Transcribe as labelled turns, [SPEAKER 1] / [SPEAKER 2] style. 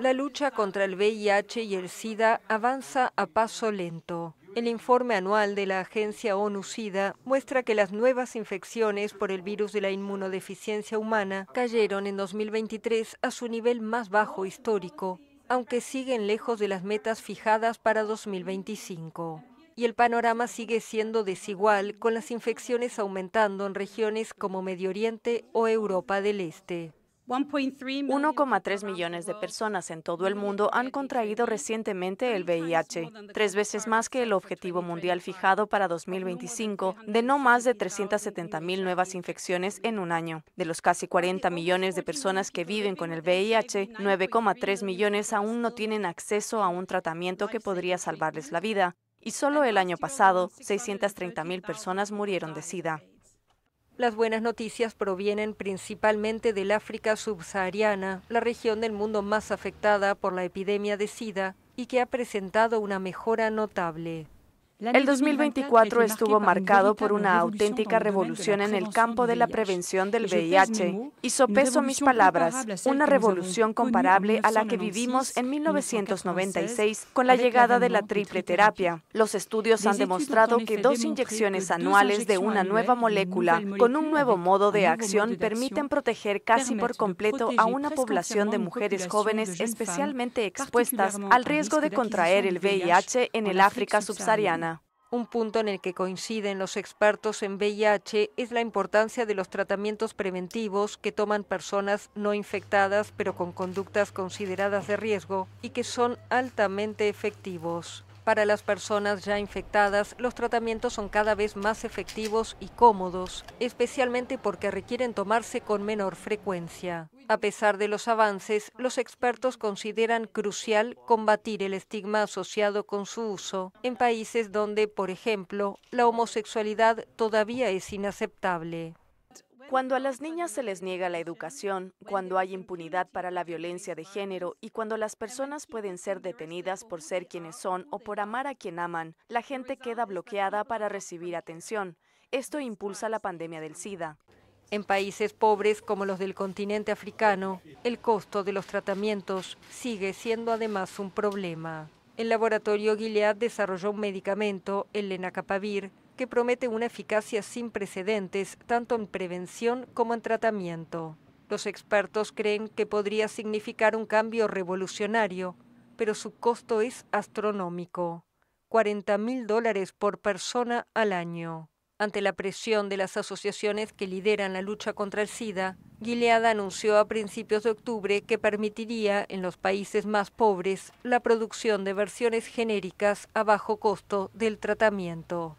[SPEAKER 1] La lucha contra el VIH y el SIDA avanza a paso lento. El informe anual de la agencia ONU-SIDA muestra que las nuevas infecciones por el virus de la inmunodeficiencia humana cayeron en 2023 a su nivel más bajo histórico, aunque siguen lejos de las metas fijadas para 2025 y el panorama sigue siendo desigual, con las infecciones aumentando en regiones como Medio Oriente o Europa del Este.
[SPEAKER 2] 1,3 millones de personas en todo el mundo han contraído recientemente el VIH, tres veces más que el objetivo mundial fijado para 2025 de no más de 370.000 nuevas infecciones en un año. De los casi 40 millones de personas que viven con el VIH, 9,3 millones aún no tienen acceso a un tratamiento que podría salvarles la vida. Y solo el año pasado, 630.000 personas murieron de SIDA.
[SPEAKER 1] Las buenas noticias provienen principalmente del África subsahariana, la región del mundo más afectada por la epidemia de SIDA y que ha presentado una mejora notable.
[SPEAKER 2] El 2024 estuvo marcado por una auténtica revolución en el campo de la prevención del VIH y peso mis palabras, una revolución comparable a la que vivimos en 1996 con la llegada de la triple terapia. Los estudios han demostrado que dos inyecciones anuales de una nueva molécula con un nuevo modo de acción permiten proteger casi por completo a una población de mujeres jóvenes especialmente expuestas al riesgo de contraer el
[SPEAKER 1] VIH en el África subsahariana. Un punto en el que coinciden los expertos en VIH es la importancia de los tratamientos preventivos que toman personas no infectadas pero con conductas consideradas de riesgo y que son altamente efectivos. Para las personas ya infectadas, los tratamientos son cada vez más efectivos y cómodos, especialmente porque requieren tomarse con menor frecuencia. A pesar de los avances, los expertos consideran crucial combatir el estigma asociado con su uso en países donde, por ejemplo, la homosexualidad todavía es inaceptable.
[SPEAKER 2] Cuando a las niñas se les niega la educación, cuando hay impunidad para la violencia de género y cuando las personas pueden ser detenidas por ser quienes son o por amar a quien aman, la gente queda bloqueada para recibir atención. Esto impulsa
[SPEAKER 1] la pandemia del SIDA. En países pobres como los del continente africano, el costo de los tratamientos sigue siendo además un problema. El laboratorio Gilead desarrolló un medicamento, el lenacapavir, que promete una eficacia sin precedentes tanto en prevención como en tratamiento. Los expertos creen que podría significar un cambio revolucionario, pero su costo es astronómico, 40 mil dólares por persona al año. Ante la presión de las asociaciones que lideran la lucha contra el SIDA, Gilead anunció a principios de octubre que permitiría en los países más pobres la producción de versiones genéricas a bajo costo del tratamiento.